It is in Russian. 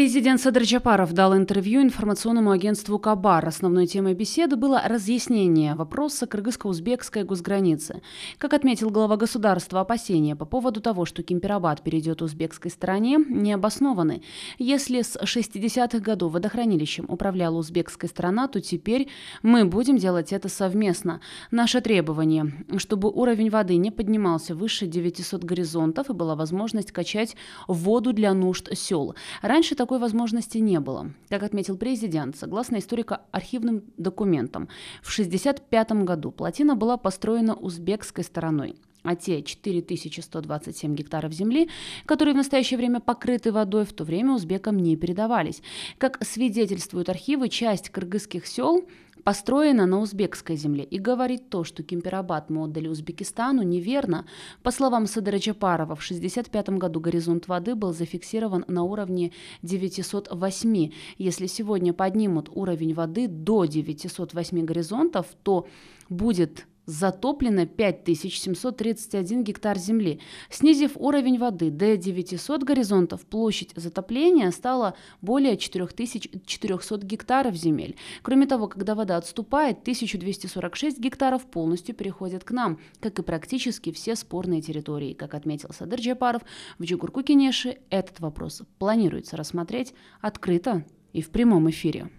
Президент Садр Джапаров дал интервью информационному агентству «Кабар». Основной темой беседы было разъяснение вопроса кыргызско-узбекской госграницы. Как отметил глава государства, опасения по поводу того, что Кимпирабад перейдет узбекской стороне, не обоснованы. Если с 60-х годов водохранилищем управляла узбекская страна, то теперь мы будем делать это совместно. Наше требование, чтобы уровень воды не поднимался выше 900 горизонтов и была возможность качать воду для нужд сел. Раньше такой такой возможности не было. Как отметил президент, согласно историко-архивным документам, в 1965 году плотина была построена узбекской стороной а те 4127 гектаров земли, которые в настоящее время покрыты водой, в то время узбекам не передавались. Как свидетельствуют архивы, часть кыргызских сел построена на узбекской земле, и говорит то, что Кемперабад мы отдали Узбекистану, неверно. По словам Садырыча Парова, в 1965 году горизонт воды был зафиксирован на уровне 908. Если сегодня поднимут уровень воды до 908 горизонтов, то будет затоплено 5731 гектар земли. Снизив уровень воды до 900 горизонтов, площадь затопления стала более 4400 гектаров земель. Кроме того, когда вода отступает, 1246 гектаров полностью переходят к нам, как и практически все спорные территории. Как отметил Садыр Джапаров, в Джигурку-Кенеши этот вопрос планируется рассмотреть открыто и в прямом эфире.